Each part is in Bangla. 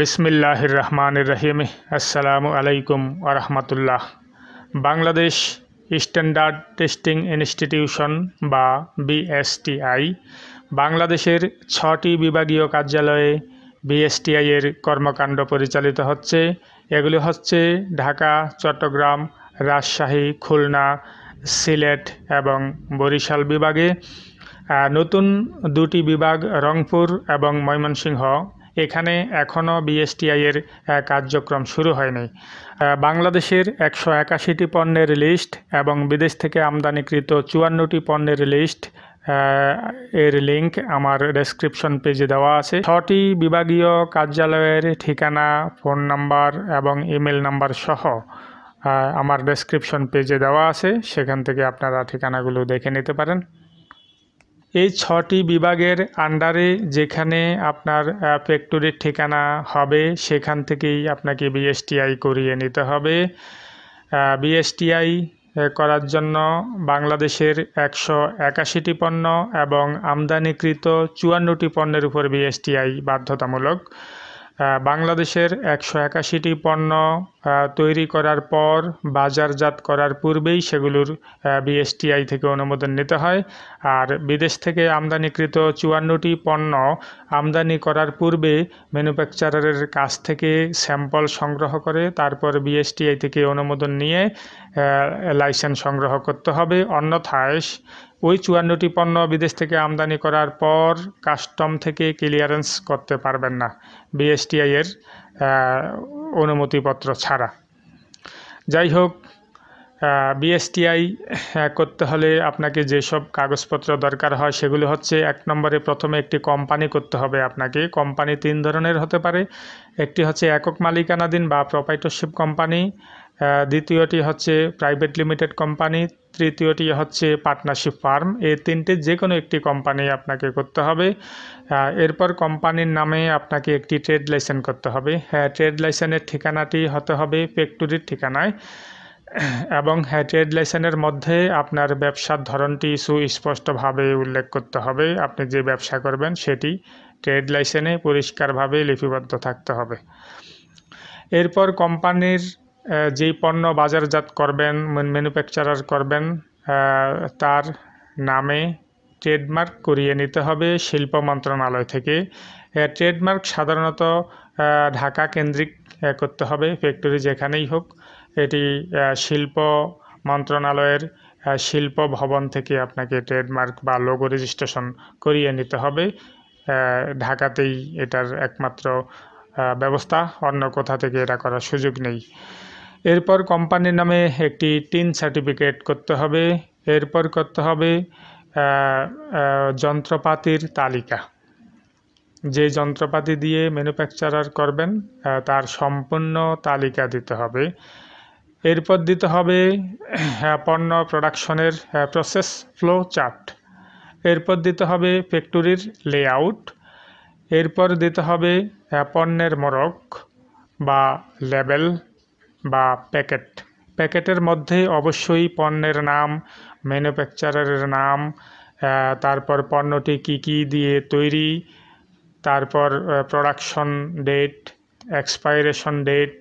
বিসমিল্লাহির রহমানের রহিম আসসালামু আলাইকুম আরহামতুল্লাহ বাংলাদেশ স্ট্যান্ডার্ড টেস্টিং ইনস্টিটিউশন বা বিএসটিআই বাংলাদেশের ছটি বিভাগীয় কার্যালয়ে বিএসটিআই এর কর্মকাণ্ড পরিচালিত হচ্ছে এগুলি হচ্ছে ঢাকা চট্টগ্রাম রাজশাহী খুলনা সিলেট এবং বরিশাল বিভাগে নতুন দুটি বিভাগ রংপুর এবং ময়মনসিংহ এখানে এখনও বিএসটিআইয়ের কার্যক্রম শুরু হয়নি বাংলাদেশের একশো একাশিটি পণ্যের লিস্ট এবং বিদেশ থেকে আমদানিকৃত চুয়ান্নটি পণ্যের লিস্ট এর লিঙ্ক আমার ডেসক্রিপশন পেজে দেওয়া আছে ছটি বিভাগীয় কার্যালয়ের ঠিকানা ফোন নাম্বার এবং ইমেল নাম্বার সহ আমার ডেসক্রিপশন পেজে দেওয়া আছে সেখান থেকে আপনারা ঠিকানাগুলো দেখে নিতে পারেন এই ছটি বিভাগের আন্ডারে যেখানে আপনার ফ্যাক্টরির ঠিকানা হবে সেখান থেকেই আপনাকে বিএসটিআই করিয়ে নিতে হবে বিএসটিআই করার জন্য বাংলাদেশের একশো একাশিটি পণ্য এবং আমদানিকৃত চুয়ান্নটি পণ্যের উপর বিএসটিআই বাধ্যতামূলক বাংলাদেশের একশো একাশিটি পণ্য তৈরি করার পর বাজারজাত করার পূর্বেই সেগুলোর বিএসটিআই থেকে অনুমোদন নিতে হয় আর বিদেশ থেকে আমদানিকৃত চুয়ান্নটি পণ্য আমদানি করার পূর্বে ম্যানুফ্যাকচারারের কাছ থেকে স্যাম্পল সংগ্রহ করে তারপর বিএসটিআই থেকে অনুমোদন নিয়ে লাইসেন্স সংগ্রহ করতে হবে অন্যথায় ওই চুয়ান্নটি পণ্য বিদেশ থেকে আমদানি করার পর কাস্টম থেকে ক্লিয়ারেন্স করতে পারবেন না বিএসটিআই এর অনুমতিপত্র ছাড়া যাই হোক বিএসটিআই করতে হলে আপনাকে যেসব কাগজপত্র দরকার হয় সেগুলো হচ্ছে এক নম্বরে প্রথমে একটি কোম্পানি করতে হবে আপনাকে কোম্পানি তিন ধরনের হতে পারে একটি হচ্ছে একক মালিকানাধীন বা প্রপাইটরশিপ কোম্পানি দ্বিতীয়টি হচ্ছে প্রাইভেট লিমিটেড কোম্পানি তৃতীয়টি হচ্ছে পার্টনারশিপ ফার্ম এই তিনটে যে কোনো একটি কোম্পানি আপনাকে করতে হবে এরপর কোম্পানির নামে আপনাকে একটি ট্রেড লাইসেন্স করতে হবে হ্যাঁ ট্রেড লাইসেন্সের ঠিকানাটি হতে হবে ফ্যাক্টরির ঠিকানায় এবং হ্যাঁ ট্রেড লাইসেন্সের মধ্যে আপনার ব্যবসার ধরনটি সুস্পষ্টভাবে উল্লেখ করতে হবে আপনি যে ব্যবসা করবেন সেটি ট্রেড লাইসেন্সে পরিষ্কারভাবে লিপিবদ্ধ থাকতে হবে এরপর কোম্পানির যেই পণ্য বাজারজাত করবেন ম্যানুফ্যাকচারার করবেন তার নামে ট্রেডমার্ক করিয়ে নিতে হবে শিল্প মন্ত্রণালয় থেকে ট্রেডমার্ক সাধারণত ঢাকা কেন্দ্রিক করতে হবে ফ্যাক্টরি যেখানেই হোক এটি শিল্প মন্ত্রণালয়ের শিল্প ভবন থেকে আপনাকে ট্রেডমার্ক বা লোগো রেজিস্ট্রেশন করিয়ে নিতে হবে ঢাকাতেই এটার একমাত্র ব্যবস্থা অন্য কোথা থেকে এটা করার সুযোগ নেই এরপর কোম্পানির নামে একটি টিন সার্টিফিকেট করতে হবে এরপর করতে হবে যন্ত্রপাতির তালিকা যে যন্ত্রপাতি দিয়ে ম্যানুফ্যাকচারার করবেন তার সম্পূর্ণ তালিকা দিতে হবে এরপর দিতে হবে পণ্য প্রোডাকশনের প্রসেস ফ্লো চার্ট এরপর দিতে হবে ফ্যাক্টরির লেআউট এরপর দিতে হবে পণ্যের মরক বা লেবেল বা প্যাকেট প্যাকেটের মধ্যে অবশ্যই পণ্যের নাম ম্যানুফ্যাকচারারের নাম তারপর পণ্যটি কি কি দিয়ে তৈরি তারপর প্রোডাকশন ডেট এক্সপাইরেশন ডেট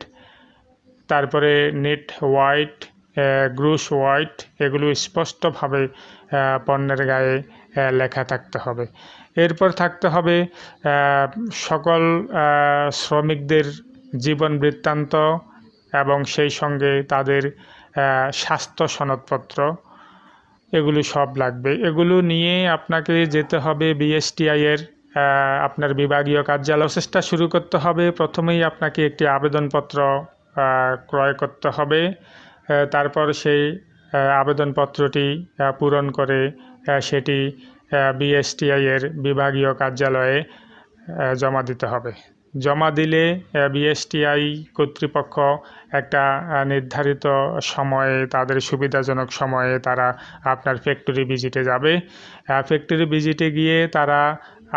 তারপরে নেট হোয়াইট গ্রুস হোয়াইট এগুলো স্পষ্টভাবে পণ্যের গায়ে লেখা থাকতে হবে এরপর থাকতে হবে সকল শ্রমিকদের জীবন বৃত্তান্ত এবং সেই সঙ্গে তাদের স্বাস্থ্য সনদপত্র এগুলো সব লাগবে এগুলো নিয়ে আপনাকে যেতে হবে বিএসটিআইয়ের আপনার বিভাগীয় কার্যালয় চেষ্টা শুরু করতে হবে প্রথমেই আপনাকে একটি আবেদনপত্র ক্রয় করতে হবে তারপর সেই আবেদনপত্রটি পূরণ করে সেটি বিএসটিআইয়ের বিভাগীয় কার্যালয়ে জমা দিতে হবে জমা দিলে বিএসটিআই কর্তৃপক্ষ একটা নির্ধারিত সময়ে তাদের সুবিধাজনক সময়ে তারা আপনার ফ্যাক্টরি ভিজিটে যাবে ফ্যাক্টরি ভিজিটে গিয়ে তারা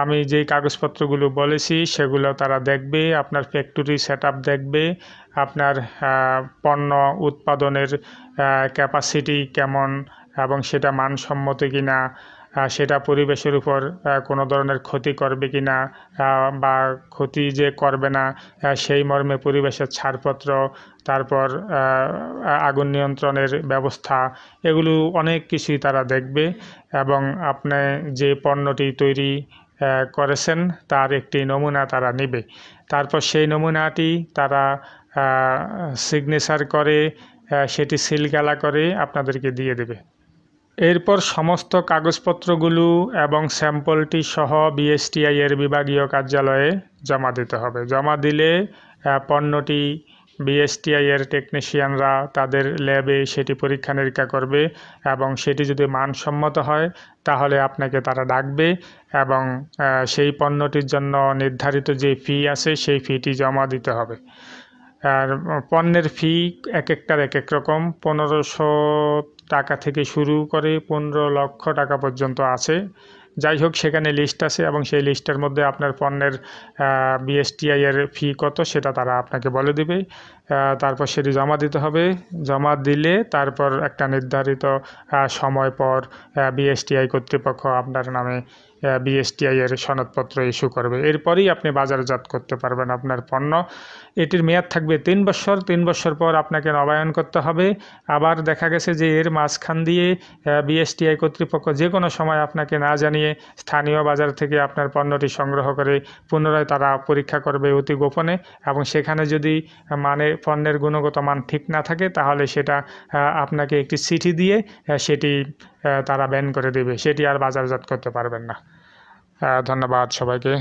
আমি যেই কাগজপত্রগুলো বলেছি সেগুলো তারা দেখবে আপনার ফ্যাক্টরি সেট দেখবে আপনার পণ্য উৎপাদনের ক্যাপাসিটি কেমন এবং সেটা মানসম্মত কিনা সেটা পরিবেশের উপর কোনো ধরনের ক্ষতি করবে কি না বা ক্ষতি যে করবে না সেই মর্মে পরিবেশের ছাড়পত্র তারপর আগুন নিয়ন্ত্রণের ব্যবস্থা এগুলো অনেক কিছুই তারা দেখবে এবং আপনি যে পণ্যটি তৈরি করেছেন তার একটি নমুনা তারা নেবে তারপর সেই নমুনাটি তারা সিগনেচার করে সেটি সিলগালা করে আপনাদেরকে দিয়ে দেবে এরপর সমস্ত কাগজপত্রগুলো এবং স্যাম্পলটি সহ বিএসটিআই এর বিভাগীয় কার্যালয়ে জমা দিতে হবে জমা দিলে পণ্যটি বিএসটিআই এর টেকনিশিয়ানরা তাদের ল্যাবে সেটি পরীক্ষা নিরীক্ষা করবে এবং সেটি যদি মানসম্মত হয় তাহলে আপনাকে তারা ডাকবে এবং সেই পণ্যটির জন্য নির্ধারিত যে ফি আছে সেই ফিটি জমা দিতে হবে আর পণ্যের ফি এক একটার এক এক রকম পনেরোশো টাকা থেকে শুরু করে পনেরো লক্ষ টাকা পর্যন্ত আছে যাই হোক সেখানে লিস্ট আছে এবং সেই লিস্টের মধ্যে আপনার পণ্যের বিএসটিআই এর ফি কত সেটা তারা আপনাকে বলে দিবে তারপর সেটি জমা দিতে হবে জমা দিলে তারপর একটা নির্ধারিত সময় পর বিএসটিআই কর্তৃপক্ষ আপনার নামে বিএসটিআই এর সনদপত্র ইস্যু করবে এরপরেই আপনি বাজারজাত করতে পারবেন আপনার পণ্য এটির মেয়াদ থাকবে তিন বছর তিন বছর পর আপনাকে নবায়ন করতে হবে আবার দেখা গেছে যে এর মাঝখান দিয়ে বিএসটিআই কর্তৃপক্ষ যে কোনো সময় আপনাকে না জানিয়ে স্থানীয় বাজার থেকে আপনার পণ্যটি সংগ্রহ করে পুনরায় তারা পরীক্ষা করবে অতি গোপনে এবং সেখানে যদি মানে পণ্যের গুণগত মান ঠিক না থাকে তাহলে সেটা আপনাকে একটি চিঠি দিয়ে সেটি তারা ব্যান করে দেবে সেটি আর বাজারজাত করতে পারবেন না ধন্যবাদ সবাইকে